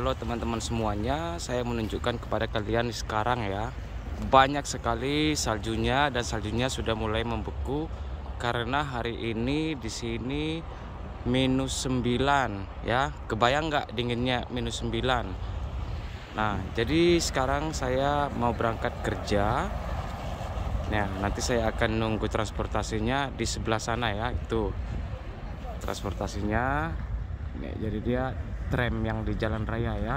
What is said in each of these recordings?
Halo teman-teman semuanya, saya menunjukkan kepada kalian sekarang ya. Banyak sekali saljunya dan saljunya sudah mulai membeku karena hari ini di sini minus 9 ya. Kebayang nggak dinginnya minus 9? Nah, jadi sekarang saya mau berangkat kerja. Nah, nanti saya akan nunggu transportasinya di sebelah sana ya, itu transportasinya Nih, jadi dia tram yang di jalan raya ya.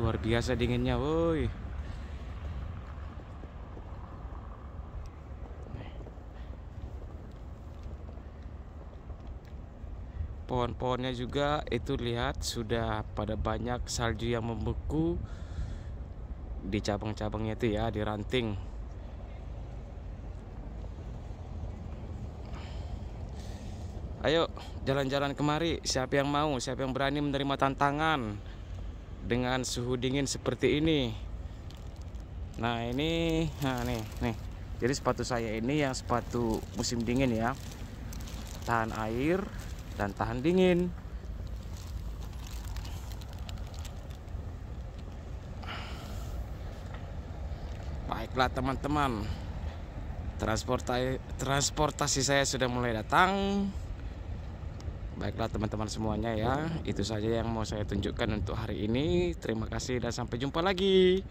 Luar biasa dinginnya, woi. pohon-pohonnya juga itu lihat sudah pada banyak salju yang membeku di cabang-cabangnya itu ya di ranting Ayo jalan-jalan kemari, siapa yang mau, siapa yang berani menerima tantangan dengan suhu dingin seperti ini. Nah, ini nah nih, nih. Jadi sepatu saya ini yang sepatu musim dingin ya. Tahan air dan tahan dingin. Baiklah teman-teman. Transportasi transportasi saya sudah mulai datang. Baiklah teman-teman semuanya ya Itu saja yang mau saya tunjukkan untuk hari ini Terima kasih dan sampai jumpa lagi